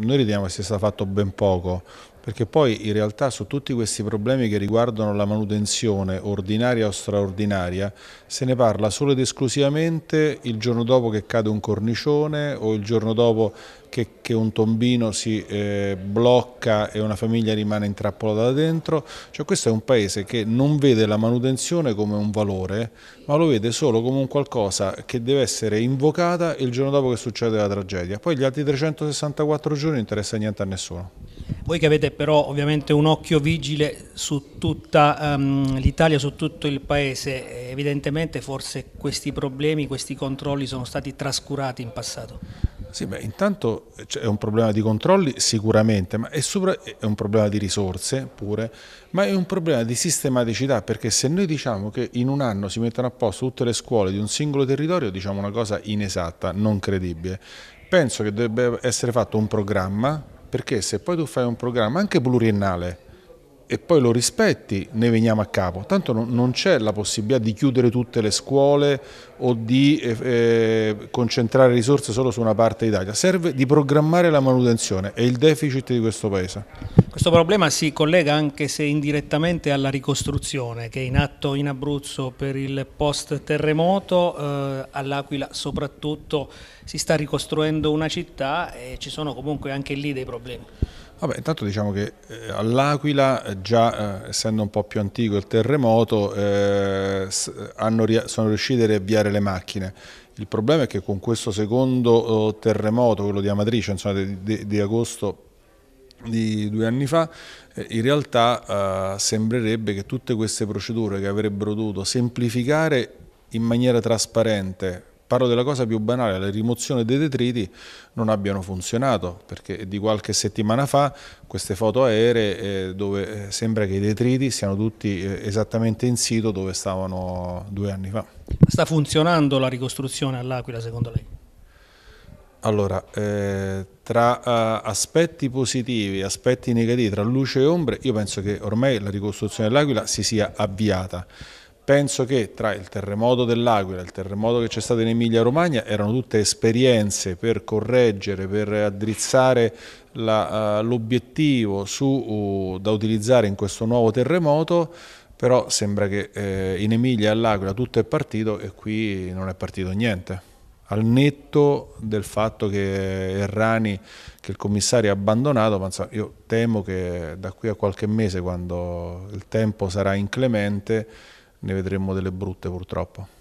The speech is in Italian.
noi riteniamo che sia stato fatto ben poco perché poi in realtà su tutti questi problemi che riguardano la manutenzione ordinaria o straordinaria se ne parla solo ed esclusivamente il giorno dopo che cade un cornicione o il giorno dopo che, che un tombino si eh, blocca e una famiglia rimane intrappolata da dentro, cioè questo è un paese che non vede la manutenzione come un valore, ma lo vede solo come un qualcosa che deve essere invocata il giorno dopo che succede la tragedia. Poi gli altri 364 giorni non interessa niente a nessuno. Voi che avete però ovviamente un occhio vigile su tutta um, l'Italia, su tutto il Paese, evidentemente forse questi problemi, questi controlli sono stati trascurati in passato. Sì, beh, intanto eh, è un problema di controlli sicuramente, ma è, è un problema di risorse pure, ma è un problema di sistematicità, perché se noi diciamo che in un anno si mettono a posto tutte le scuole di un singolo territorio, diciamo una cosa inesatta, non credibile. Penso che dovrebbe essere fatto un programma perché se poi tu fai un programma anche pluriennale e poi lo rispetti, ne veniamo a capo. Tanto non, c'è la possibilità di chiudere tutte le scuole o di eh, eh, concentrare risorse solo su una parte d'Italia. Serve di programmare la manutenzione, è il deficit di questo Paese. Questo problema si collega anche se indirettamente alla ricostruzione che è in atto in Abruzzo per il post terremoto, eh, all'Aquila soprattutto si sta ricostruendo una città e ci sono comunque anche lì dei problemi. Vabbè, intanto diciamo che eh, all'Aquila, eh, già eh, essendo un po' più antico il terremoto, eh, sono riusciti a riavviare le macchine. Il problema è che con questo secondo oh, terremoto, quello di Amatrice, insomma, di, di, di agosto di due anni fa, eh, in realtà eh, sembrerebbe che tutte queste procedure che avrebbero dovuto semplificare in maniera trasparente, parlo della cosa più banale, la rimozione dei detriti, non abbiano funzionato, perché di qualche settimana fa queste foto aeree eh, dove eh, sembra che i detriti siano tutti eh, esattamente in sito dove stavano due anni fa. Sta funzionando la ricostruzione all'Aquila secondo lei? Allora, eh, tra uh, aspetti positivi e aspetti negativi, tra luce e ombre, io penso che ormai la ricostruzione dell'Aquila si sia avviata. Penso che tra il terremoto dell'Aquila e il terremoto che c'è stato in Emilia-Romagna erano tutte esperienze per correggere, per addrizzare eh, l'obiettivo uh, uh, da utilizzare in questo nuovo terremoto però sembra che eh, in Emilia e all'Aquila tutto è partito e qui non è partito niente al netto del fatto che Errani, che il commissario ha abbandonato, io temo che da qui a qualche mese, quando il tempo sarà inclemente, ne vedremo delle brutte purtroppo.